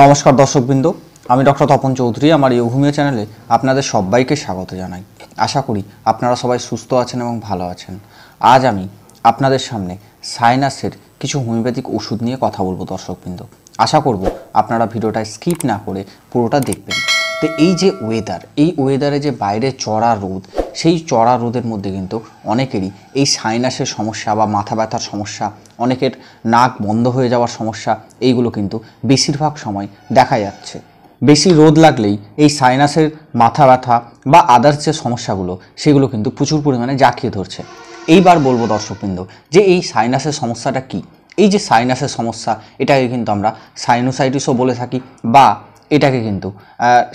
নমস্কার দর্শকবৃন্দ আমি ডক্টর তপন চৌধুরী আমার ইউভূমিয়া চ্যানেলে আপনাদের সবাইকে স্বাগত জানাই আশা করি আপনারা সবাই সুস্থ আছেন এবং ভালো আছেন আজ আমি আপনাদের সামনে সাইনাসের কিছু হোমিওপ্যাথিক ওষুধ নিয়ে কথা বলবো দর্শকবৃন্দ আশা করব আপনারা ভিডিওটা স্কিপ না করে পুরোটা দেখবেন তো এই যে ওয়েদার এই ওয়েদারে যে বাইরে চড়া রোদ সেই চড়া রোদের মধ্যে কিন্তু অনেকেরই এই সাইনাসের সমস্যা বা মাথা ব্যথার সমস্যা অনেকের নাক বন্ধ হয়ে যাওয়ার সমস্যা এইগুলো কিন্তু বেশিরভাগ সময় দেখা যাচ্ছে বেশি রোদ লাগলেই এই সাইনাসের মাথা ব্যথা বা আদার্স যে সমস্যাগুলো সেগুলো কিন্তু প্রচুর পরিমাণে জাঁকিয়ে ধরছে এইবার বলবো দর্শকবৃন্দ যে এই সাইনাসের সমস্যাটা কী এই যে সাইনাসের সমস্যা এটাকে কিন্তু আমরা সাইনোসাইটিসও বলে থাকি বা এটাকে কিন্তু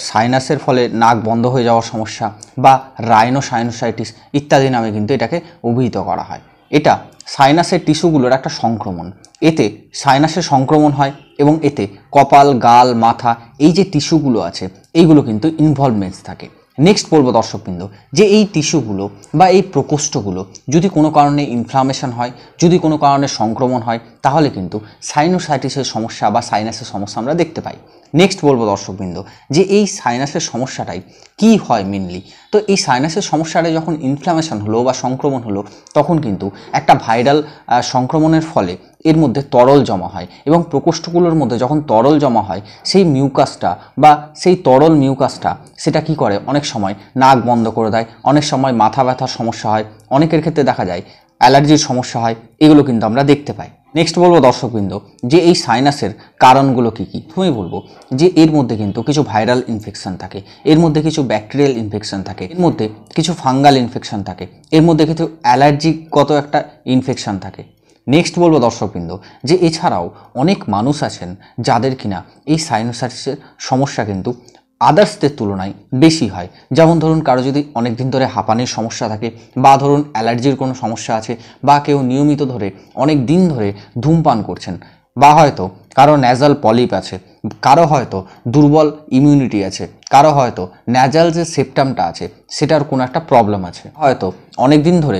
সাইনাসের ফলে নাক বন্ধ হয়ে যাওয়ার সমস্যা বা রাইনো সাইনোসাইটিস ইত্যাদি নামে কিন্তু এটাকে অভিহিত করা হয় এটা সাইনাসের টিস্যুগুলোর একটা সংক্রমণ এতে সাইনাসের সংক্রমণ হয় এবং এতে কপাল গাল মাথা এই যে টিস্যুগুলো আছে এইগুলো কিন্তু ইনভলভমেন্টস থাকে নেক্সট বলবো দর্শকবৃন্দ যে এই টিস্যুগুলো বা এই প্রকোষ্ঠগুলো যদি কোনো কারণে ইনফ্লামেশন হয় যদি কোনো কারণে সংক্রমণ হয় তাহলে কিন্তু সাইনোসাইটিসের সমস্যা বা সাইনাসের সমস্যা আমরা দেখতে পাই নেক্সট বলবো দর্শকবৃন্দ যে এই সাইনাসের সমস্যাটাই কি হয় মেনলি তো এই সাইনাসের সমস্যাটা যখন ইনফ্লামেশন হলো বা সংক্রমণ হলো তখন কিন্তু একটা ভাইরাল সংক্রমণের ফলে এর মধ্যে তরল জমা হয় এবং প্রকোষ্ঠগুলোর মধ্যে যখন তরল জমা হয় সেই মিউকাসটা বা সেই তরল মিউকাসটা সেটা কি করে অনেক সময় নাক বন্ধ করে দেয় অনেক সময় মাথা ব্যথার সমস্যা হয় অনেকের ক্ষেত্রে দেখা যায় অ্যালার্জির সমস্যা হয় এগুলো কিন্তু আমরা দেখতে পাই নেক্সট বলবো দর্শকবৃন্দ যে এই সাইনাসের কারণগুলো কি কি তুমি বলবো যে এর মধ্যে কিন্তু কিছু ভাইরাল ইনফেকশান থাকে এর মধ্যে কিছু ব্যাকটেরিয়াল ইনফেকশান থাকে এর মধ্যে কিছু ফাঙ্গাল ইনফেকশান থাকে এর মধ্যে কিছু অ্যালার্জিগত একটা ইনফেকশান থাকে নেক্সট বলবো দর্শকবৃন্দ যে এছাড়াও অনেক মানুষ আছেন যাদের কিনা এই সাইনোসাইটিসের সমস্যা কিন্তু আদার্সদের তুলনায় বেশি হয় যেমন ধরুন কারো যদি অনেক দিন ধরে হাঁপানির সমস্যা থাকে বা ধরুন অ্যালার্জির কোনো সমস্যা আছে বা কেউ নিয়মিত ধরে অনেক দিন ধরে ধূমপান করছেন বা হয়তো কারো ন্যাজাল পলিপ আছে কারো হয়তো দুর্বল ইমিউনিটি আছে কারো হয়তো ন্যাজাল যে সেপ্টামটা আছে সেটার কোনো একটা প্রবলেম আছে হয়তো অনেক দিন ধরে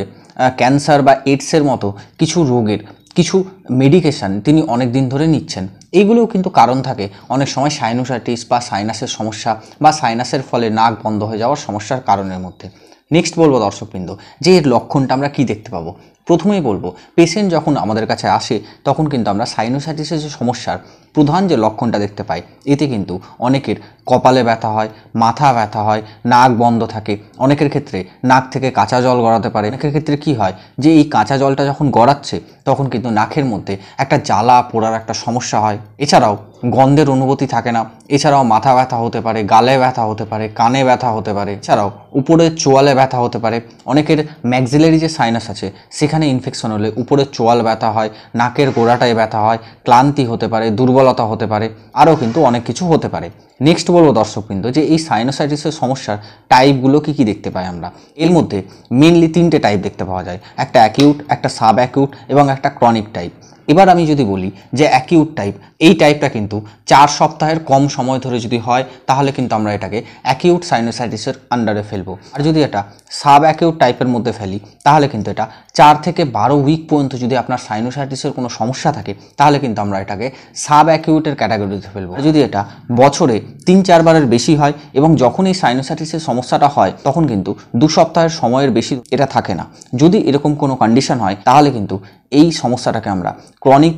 ক্যান্সার বা এইডসের মতো কিছু রোগের কিছু মেডিকেশান তিনি অনেক দিন ধরে নিচ্ছেন এইগুলোও কিন্তু কারণ থাকে অনেক সময় সাইনোসাইটিস বা সাইনাসের সমস্যা বা সাইনাসের ফলে নাক বন্ধ হয়ে যাওয়ার সমস্যার কারণের মধ্যে নেক্সট বলবো দর্শকবৃন্দ যে এর লক্ষণটা আমরা কি দেখতে পাবো প্রথমেই বলবো পেশেন্ট যখন আমাদের কাছে আসে তখন কিন্তু আমরা সাইনোসাইটিসের যে সমস্যার প্রধান যে লক্ষণটা দেখতে পাই এতে কিন্তু অনেকের কপালে ব্যথা হয় মাথা ব্যথা হয় নাক বন্ধ থাকে অনেকের ক্ষেত্রে নাক থেকে কাঁচা জল গড়াতে পারে অনেকের ক্ষেত্রে কি হয় যে এই কাঁচা জলটা যখন গড়াচ্ছে তখন কিন্তু নাকের মধ্যে একটা জ্বালা পোড়ার একটা সমস্যা হয় এছাড়াও গন্ধের অনুভূতি থাকে না এছাড়াও মাথা ব্যথা হতে পারে গালে ব্যথা হতে পারে কানে ব্যথা হতে পারে এছাড়াও উপরের চোয়ালে ব্যথা হতে পারে অনেকের ম্যাক্সিলারি যে সাইনাস আছে সেখানে ইনফেকশন হলে উপরের চোয়াল ব্যথা হয় নাকের গোড়াটায় ব্যথা হয় ক্লান্তি হতে পারে দুর্বল দুর্বলতা হতে পারে আরও কিন্তু অনেক কিছু হতে পারে নেক্সট বলবো দর্শকবৃন্দ যে এই সাইনোসাইটিসের সমস্যার টাইপগুলো কি কি দেখতে পাই আমরা এর মধ্যে মেনলি তিনটে টাইপ দেখতে পাওয়া যায় একটা অ্যাকিউট একটা সাব অ্যাকিউট এবং একটা ক্রনিক টাইপ এবার আমি যদি বলি যে অ্যাকিউট টাইপ এই টাইপটা কিন্তু চার সপ্তাহের কম সময় ধরে যদি হয় তাহলে কিন্তু আমরা এটাকে অ্যাকিউট সাইনোসাইটিসের আন্ডারে ফেলবো আর যদি এটা সাব অ্যাকিউট টাইপের মধ্যে ফেলি তাহলে কিন্তু এটা চার থেকে বারো উইক পর্যন্ত যদি আপনার সাইনোসাইটিসের কোনো সমস্যা থাকে তাহলে কিন্তু আমরা এটাকে সাব অ্যাকিউটের ক্যাটাগরিতে ফেলবো যদি এটা বছরে তিন চারবারের বেশি হয় এবং যখন এই সাইনোসাইটিসের সমস্যাটা হয় তখন কিন্তু দু সপ্তাহের সময়ের বেশি এটা থাকে না যদি এরকম কোনো কন্ডিশন হয় তাহলে কিন্তু এই সমস্যাটাকে আমরা ক্রনিক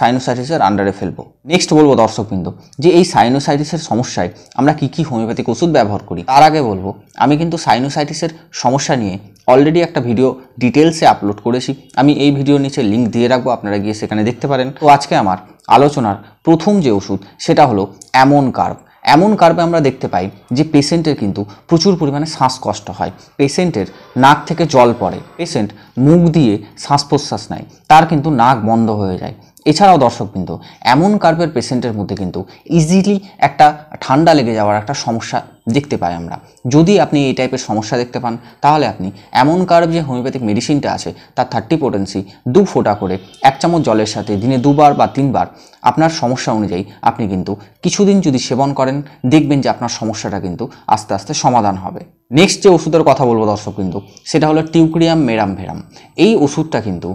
সাইনোসাইটিসের আন্ডারে ফেলবো নেক্সট বলবো দর্শকবৃন্দ যে এই সাইনোসাইটিসের সমস্যায় আমরা কি কি হোমিওপ্যাথিক ওষুধ ব্যবহার করি তার আগে বলবো আমি কিন্তু সাইনোসাইটিসের সমস্যা নিয়ে অলরেডি একটা ভিডিও ডিটেলসে আপলোড করেছি আমি এই ভিডিও নিচে লিঙ্ক দিয়ে রাখবো আপনারা গিয়ে সেখানে দেখতে পারেন তো আজকে আমার আলোচনার প্রথম যে ওষুধ সেটা হলো অ্যামন কার্ভ এমন কার্বে আমরা দেখতে পাই যে পেশেন্টের কিন্তু প্রচুর পরিমাণে শ্বাসকষ্ট হয় পেশেন্টের নাক থেকে জল পড়ে পেশেন্ট মুখ দিয়ে শ্বাস প্রশ্বাস নেয় তার কিন্তু নাক বন্ধ হয়ে যায় এছাড়াও দর্শক কিন্তু এমন কার্পের পেশেন্টের মধ্যে কিন্তু ইজিলি একটা ঠান্ডা লেগে যাওয়ার একটা সমস্যা দেখতে পাই আমরা যদি আপনি এই টাইপের সমস্যা দেখতে পান তাহলে আপনি এমন কার্ভ যে হোমিওপ্যাথিক মেডিসিনটা আছে তার থার্টি পোটেন্সি দু ফোঁটা করে এক চামচ জলের সাথে দিনে দুবার বা তিনবার আপনার সমস্যা অনুযায়ী আপনি কিন্তু কিছুদিন যদি সেবন করেন দেখবেন যে আপনার সমস্যাটা কিন্তু আস্তে আস্তে সমাধান হবে নেক্সট যে ওষুধের কথা বলবো দর্শক কিন্তু সেটা হলো টিউক্রিয়াম মেরাম ভেরাম এই ওষুধটা কিন্তু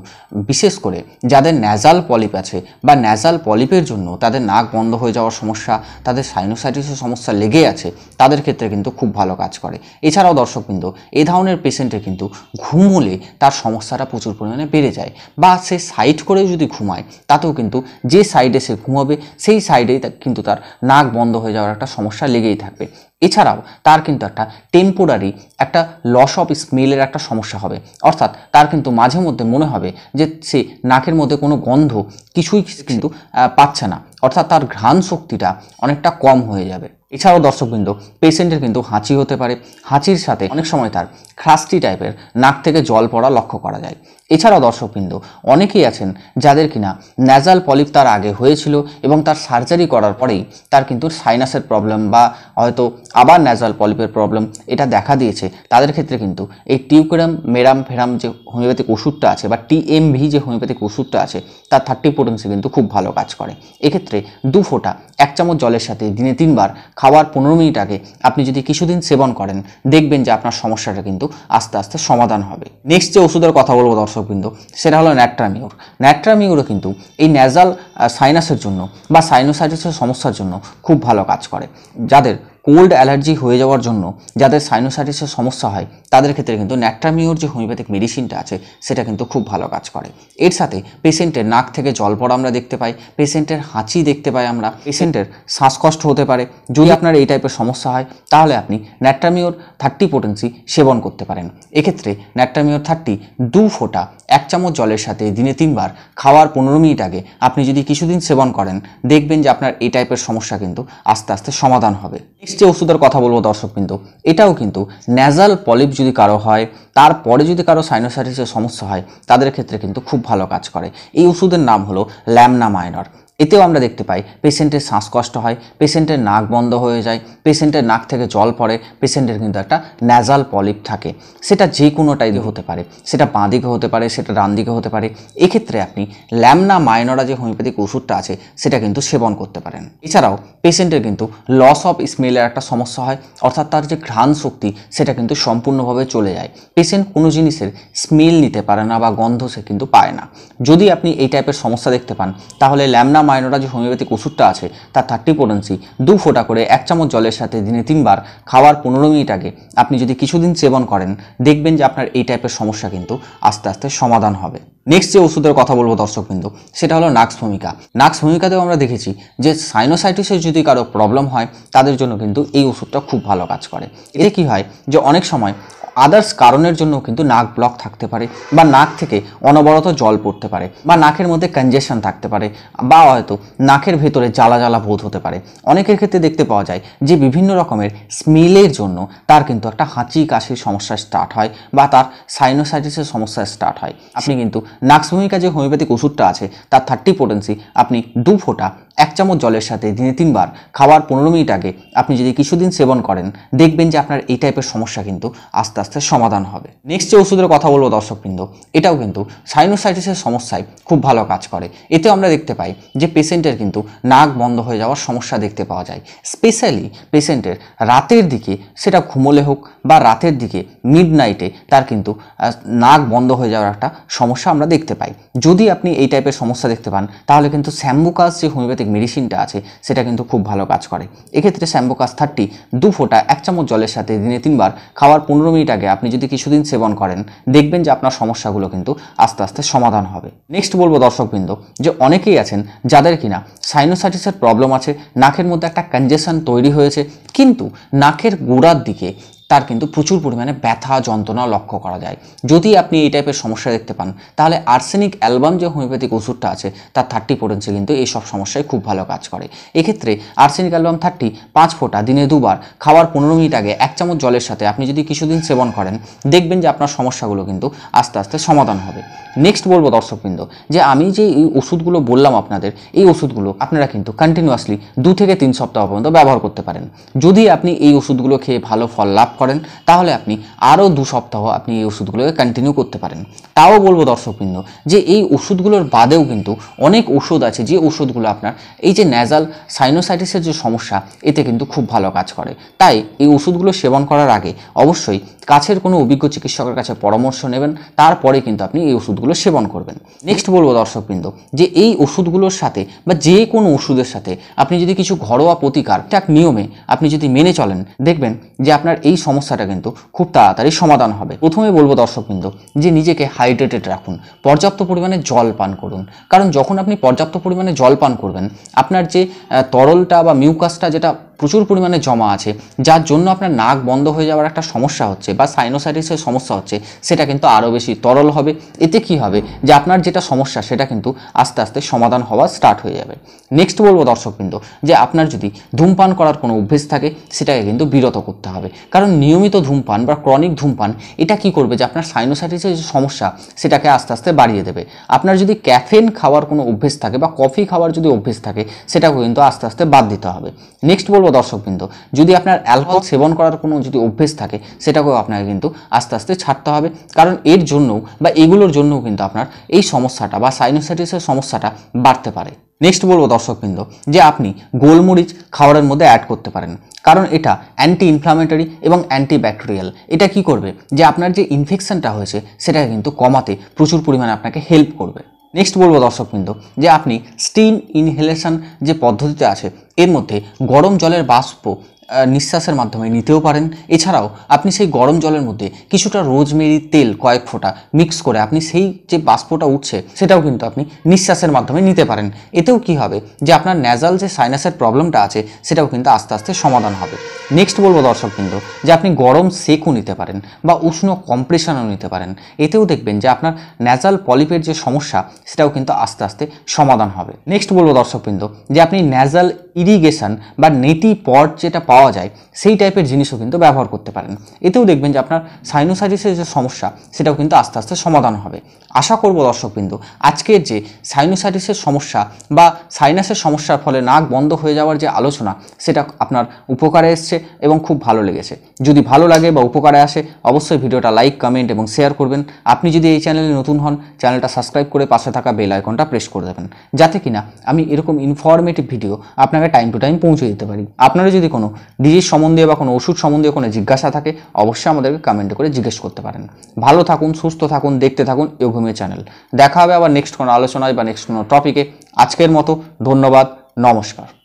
বিশেষ করে যাদের ন্যাজাল পলিপ আছে বা ন্যাজাল পলিপের জন্য তাদের নাক বন্ধ হয়ে যাওয়ার সমস্যা তাদের সাইনোসাইটিসের সমস্যা লেগে আছে তাদের ক্ষেত্রে কিন্তু খুব ভালো কাজ করে এছাড়াও দর্শক কিন্তু এ ধরনের পেশেন্টের কিন্তু ঘুম হলে তার সমস্যাটা প্রচুর পরিমাণে বেড়ে যায় বা সে সাইড করেও যদি ঘুমায় তাতেও কিন্তু যে সাইডে সে ঘুমাবে সেই সাইডেই কিন্তু তার নাক বন্ধ হয়ে যাওয়ার একটা সমস্যা লেগেই থাকবে এছাড়াও তার কিন্তু একটা টেম্পোরারি একটা লস অফ স্মেলের একটা সমস্যা হবে অর্থাৎ তার কিন্তু মাঝে মধ্যে মনে হবে যে সে নাকের মধ্যে কোনো গন্ধ কিছুই কিন্তু পাচ্ছে না অর্থাৎ তার ঘ্রাণ শক্তিটা অনেকটা কম হয়ে যাবে এছাড়াও দর্শকবৃন্দ পেশেন্টের কিন্তু হাঁচি হতে পারে হাঁচির সাথে অনেক সময় তার খ্রাস্টি টাইপের নাক থেকে জল পড়া লক্ষ্য করা যায় এছাড়াও দর্শকবৃন্দ অনেকেই আছেন যাদের কিনা ন্যাজাল পলিপ তার আগে হয়েছিল এবং তার সার্জারি করার পরেই তার কিন্তু সাইনাসের প্রবলেম বা হয়তো আবার ন্যাজাল পলিপের প্রবলেম এটা দেখা দিয়েছে তাদের ক্ষেত্রে কিন্তু এই টিউকেরাম মেরাম ফেরাম যে হোমিওপ্যাথিক ওষুধটা আছে বা টিএমভি যে হোমিওপ্যাথিক ওষুধটা আছে তার থার্টি পোটেন্সি কিন্তু খুব ভালো কাজ করে এক্ষেত্রে দু ফোঁটা এক চামচ জলের সাথে দিনে তিনবার খাওয়ার পনেরো মিনিট আগে আপনি যদি কিছুদিন সেবন করেন দেখবেন যে আপনার সমস্যাটা কিন্তু আস্তে আস্তে সমাধান হবে নেক্সট যে ওষুধের কথা বলবো দর্শক দর্শকবৃন্দ সেটা হলো ন্যাট্রামিউর ন্যাট্রামিউরও কিন্তু এই ন্যাজাল সাইনাসের জন্য বা সাইনোসাইটিসের সমস্যার জন্য খুব ভালো কাজ করে যাদের কোল্ড অ্যালার্জি হয়ে যাওয়ার জন্য যাদের সাইনোসাইটিসের সমস্যা হয় তাদের ক্ষেত্রে কিন্তু ন্যাট্রামিওর যে হোমিওপ্যাথিক মেডিসিনটা আছে সেটা কিন্তু খুব ভালো কাজ করে এর সাথে পেশেন্টের নাক থেকে জল পড়া আমরা দেখতে পাই পেশেন্টের হাঁচি দেখতে পাই আমরা পেশেন্টের শ্বাসকষ্ট হতে পারে যদি আপনার এই টাইপের সমস্যা হয় তাহলে আপনি ন্যাট্রামিওর থার্টি পোটেন্সি সেবন করতে পারেন এক্ষেত্রে ন্যাট্রামিওর থার্টি দু ফোঁটা এক চামচ জলের সাথে দিনে তিনবার খাওয়ার পনেরো মিনিট আগে আপনি যদি কিছুদিন সেবন করেন দেখবেন যে আপনার এই টাইপের সমস্যা কিন্তু আস্তে আস্তে সমাধান হবে নেক্সট যে ওষুধের কথা বলবো দর্শক কিন্তু এটাও কিন্তু ন্যাজাল পলিপ যদি কারো হয় তারপরে যদি কারো সাইনোসাইটিসের সমস্যা হয় তাদের ক্ষেত্রে কিন্তু খুব ভালো কাজ করে এই ওষুধের নাম হলো ল্যামনা মাইনর এতেও আমরা দেখতে পাই পেশেন্টের শ্বাসকষ্ট হয় পেশেন্টের নাক বন্ধ হয়ে যায় পেশেন্টের নাক থেকে জল পড়ে পেশেন্টের কিন্তু একটা ন্যাজাল পলিপ থাকে সেটা যে কোনো টাইপে হতে পারে সেটা বাঁ দিকে হতে পারে সেটা ডান দিকে হতে পারে এক্ষেত্রে আপনি ল্যামনা মাইনরা যে হোমিওপ্যাথিক ওষুধটা আছে সেটা কিন্তু সেবন করতে পারেন এছাড়াও পেশেন্টের কিন্তু লস অফ স্মেলের একটা সমস্যা হয় অর্থাৎ তার যে ঘ্রাণ শক্তি সেটা কিন্তু সম্পূর্ণভাবে চলে যায় পেশেন্ট কোনো জিনিসের স্মেল নিতে পারে না বা গন্ধ সে কিন্তু পায় না যদি আপনি এই টাইপের সমস্যা দেখতে পান তাহলে ল্যামনা মাইনোরা যে হোমিওপ্যাথিক ওষুধটা আছে তার থার্টি পোটেন্সি দু ফোঁটা করে এক চামচ জলের সাথে দিনে তিনবার খাওয়ার পনেরো মিনিট আগে আপনি যদি কিছুদিন সেবন করেন দেখবেন যে আপনার এই টাইপের সমস্যা কিন্তু আস্তে আস্তে সমাধান হবে নেক্সট যে ওষুধের কথা বলবো দর্শকবৃন্দ সেটা হলো নাক্স ভূমিকা নাক্স ভূমিকাতেও আমরা দেখেছি যে সাইনোসাইটিসের যদি কারো প্রবলেম হয় তাদের জন্য কিন্তু এই ওষুধটা খুব ভালো কাজ করে এতে কি হয় যে অনেক সময় আদার্স কারণের জন্য কিন্তু নাক ব্লক থাকতে পারে বা নাক থেকে অনবরত জল পড়তে পারে বা নাকের মধ্যে কনজেশন থাকতে পারে বা হয়তো নাকের ভেতরে জ্বালা জ্বালা বোধ হতে পারে অনেকের ক্ষেত্রে দেখতে পাওয়া যায় যে বিভিন্ন রকমের স্মেলের জন্য তার কিন্তু একটা হাঁচি কাশির সমস্যা স্টার্ট হয় বা তার সাইনোসাইটিসের সমস্যা স্টার্ট হয় আপনি কিন্তু নাক্সভূমিকা যে হোমিওপ্যাথিক ওষুধটা আছে তার থার্টি পোটেন্সি আপনি দু ফোঁটা এক চামচ জলের সাথে দিনে তিনবার খাওয়ার পনেরো মিনিট আগে আপনি যদি কিছুদিন সেবন করেন দেখবেন যে আপনার এই টাইপের সমস্যা কিন্তু আস্তে আস্তে সমাধান হবে নেক্সট যে ওষুধের কথা বলবো দর্শকবৃন্দ এটাও কিন্তু সাইনোসাইটিসের সমস্যায় খুব ভালো কাজ করে এতে আমরা দেখতে পাই যে পেশেন্টের কিন্তু নাক বন্ধ হয়ে যাওয়ার সমস্যা দেখতে পাওয়া যায় স্পেশালি পেশেন্টের রাতের দিকে সেটা ঘুমোলে হোক বা রাতের দিকে মিড নাইটে তার কিন্তু নাক বন্ধ হয়ে যাওয়ার একটা সমস্যা আমরা দেখতে পাই যদি আপনি এই টাইপের সমস্যা দেখতে পান তাহলে কিন্তু স্যাম্বুকাস যে হোমিওপ্যাথি হোমিওপ্যাথিক মেডিসিনটা আছে সেটা কিন্তু খুব ভালো কাজ করে এক্ষেত্রে শ্যাম্বোকাস থার্টি দু ফোঁটা এক চামচ জলের সাথে দিনে তিনবার খাওয়ার পনেরো মিনিট আগে আপনি যদি কিছুদিন সেবন করেন দেখবেন যে আপনার সমস্যাগুলো কিন্তু আস্তে আস্তে সমাধান হবে নেক্সট বলবো দর্শকবৃন্দ যে অনেকেই আছেন যাদের কিনা সাইনোসাইটিসের প্রবলেম আছে নাকের মধ্যে একটা কনজেশন তৈরি হয়েছে কিন্তু নাকের গোড়ার দিকে তার কিন্তু প্রচুর পরিমাণে ব্যথা যন্ত্রণা লক্ষ্য করা যায় যদি আপনি এই টাইপের সমস্যা দেখতে পান তাহলে আর্সেনিক অ্যালবাম যে হোমিওপ্যাথিক ওষুধটা আছে তার থার্টি পোটেন্সি কিন্তু এইসব সমস্যায় খুব ভালো কাজ করে এক্ষেত্রে আর্সেনিক অ্যালবাম থার্টি পাঁচ ফোঁটা দিনে দুবার খাওয়ার পনেরো মিনিট আগে এক চামচ জলের সাথে আপনি যদি কিছুদিন সেবন করেন দেখবেন যে আপনার সমস্যাগুলো কিন্তু আস্তে আস্তে সমাধান হবে নেক্সট বলবো দর্শকবৃন্দ যে আমি যে এই ওষুধগুলো বললাম আপনাদের এই ওষুধগুলো আপনারা কিন্তু কন্টিনিউয়াসলি দু থেকে তিন সপ্তাহ পর্যন্ত ব্যবহার করতে পারেন যদি আপনি এই ওষুধগুলো খেয়ে ভালো ফল লাভ করেন তাহলে আপনি আরও দু সপ্তাহ আপনি এই ওষুধগুলোকে কন্টিনিউ করতে পারেন তাও বলবো দর্শকবৃন্দ যে এই ওষুধগুলোর বাদেও কিন্তু অনেক ওষুধ আছে যে ওষুধগুলো আপনার এই যে ন্যাজাল সাইনোসাইটিসের যে সমস্যা এতে কিন্তু খুব ভালো কাজ করে তাই এই ওষুধগুলো সেবন করার আগে অবশ্যই কাছের কোনো অভিজ্ঞ চিকিৎসকের কাছে পরামর্শ নেবেন তারপরে কিন্তু আপনি এই ওষুধগুলো সেবন করবেন নেক্সট বলবো দর্শকবৃন্দ যে এই ওষুধগুলোর সাথে বা যে কোনো ওষুধের সাথে আপনি যদি কিছু ঘরোয়া প্রতিকার ঠিক নিয়মে আপনি যদি মেনে চলেন দেখবেন যে আপনার এই সমস্যাটা কিন্তু খুব তাড়াতাড়ি সমাধান হবে প্রথমে বলবো দর্শকবৃন্দ যে নিজেকে হাইড্রেটেড রাখুন পর্যাপ্ত পরিমাণে জল পান করুন কারণ যখন আপনি পর্যাপ্ত পরিমাণে জল পান করবেন আপনার যে তরলটা বা মিউকাসটা যেটা প্রচুর পরিমাণে জমা আছে যার জন্য আপনার নাক বন্ধ হয়ে যাওয়ার একটা সমস্যা হচ্ছে বা সাইনোসাইটিসের সমস্যা হচ্ছে সেটা কিন্তু আরও বেশি তরল হবে এতে কি হবে যে আপনার যেটা সমস্যা সেটা কিন্তু আস্তে আস্তে সমাধান হওয়া স্টার্ট হয়ে যাবে নেক্সট বলবো দর্শকবৃন্দ যে আপনার যদি ধূমপান করার কোনো অভ্যেস থাকে সেটাকে কিন্তু বিরত করতে হবে কারণ নিয়মিত ধূমপান বা ক্রনিক ধূমপান এটা কি করবে যে আপনার সাইনোসাইটিসের যে সমস্যা সেটাকে আস্তে আস্তে বাড়িয়ে দেবে আপনার যদি ক্যাফেন খাওয়ার কোনো অভ্যেস থাকে বা কফি খাওয়ার যদি অভ্যেস থাকে সেটাকে কিন্তু আস্তে আস্তে বাদ দিতে হবে নেক্সট বলবো দর্শকবৃন্দ যদি আপনার অ্যালকোহল সেবন করার কোনো যদি অভ্যেস থাকে সেটাকেও আপনাকে কিন্তু আস্তে আস্তে ছাড়তে হবে কারণ এর জন্যও বা এগুলোর জন্যও কিন্তু আপনার এই সমস্যাটা বা সাইনোসাইটিসের সমস্যাটা বাড়তে পারে নেক্সট বলবো দর্শকবৃন্দ যে আপনি গোলমরিচ খাবারের মধ্যে অ্যাড করতে পারেন কারণ এটা অ্যান্টি ইনফ্লামেটরি এবং অ্যান্টি ব্যাকটেরিয়াল এটা কি করবে যে আপনার যে ইনফেকশনটা হয়েছে সেটাকে কিন্তু কমাতে প্রচুর পরিমাণে আপনাকে হেল্প করবে নেক্সট বলবো দর্শকবৃন্দ যে আপনি স্টিম ইনহেলেশন যে পদ্ধতিতে আছে এর মধ্যে গরম জলের বাষ্প নিঃশ্বাসের মাধ্যমে নিতেও পারেন এছাড়াও আপনি সেই গরম জলের মধ্যে কিছুটা রোজমেরি তেল কয়েক ফোঁটা মিক্স করে আপনি সেই যে বাষ্পটা উঠছে সেটাও কিন্তু আপনি নিঃশ্বাসের মাধ্যমে নিতে পারেন এতেও কি হবে যে আপনার ন্যাজাল যে সাইনাসের প্রবলেমটা আছে সেটাও কিন্তু আস্তে আস্তে সমাধান হবে নেক্সট বলবো দর্শক কিন্তু যে আপনি গরম সেকও নিতে পারেন বা উষ্ণ কম্প্রেশনও নিতে পারেন এতেও দেখবেন যে আপনার ন্যাজাল পলিপের যে সমস্যা সেটাও কিন্তু আস্তে আস্তে সমাধান হবে নেক্সট বলবো দর্শকবৃন্দ যে আপনি ন্যাজাল ইরিগেশান বা নেতি পট যেটা পাওয়া যায় সেই টাইপের জিনিসও কিন্তু ব্যবহার করতে পারেন এতেও দেখবেন যে আপনার সাইনোসাইটিসের যে সমস্যা সেটাও কিন্তু আস্তে আস্তে সমাধান হবে আশা করব দর্শকবিন্দু আজকের যে সাইনোসাইটিসের সমস্যা বা সাইনাসের সমস্যার ফলে নাক বন্ধ হয়ে যাওয়ার যে আলোচনা সেটা আপনার উপকারে এসছে এবং খুব ভালো লেগেছে যদি ভালো লাগে বা উপকারে আসে অবশ্যই ভিডিওটা লাইক কমেন্ট এবং শেয়ার করবেন আপনি যদি এই চ্যানেলে নতুন হন চ্যানেলটা সাবস্ক্রাইব করে পাশে থাকা বেল আইকনটা প্রেস করে দেবেন যাতে কিনা আমি এরকম ইনফরমেটিভ ভিডিও আপনার আপনাকে টাইম টু টাইম পৌঁছে দিতে পারি আপনারা যদি কোনো ডিজিজ সম্বন্ধে বা কোনো ওষুধ সম্বন্ধে কোনো জিজ্ঞাসা থাকে অবশ্যই আমাদেরকে কমেন্ট করে জিজ্ঞেস করতে পারেন ভালো থাকুন সুস্থ থাকুন দেখতে থাকুন ইয়োগভূমি চ্যানেল দেখা হবে আবার নেক্সট কোনো আলোচনায় বা নেক্সট কোনো টপিকে আজকের মতো ধন্যবাদ নমস্কার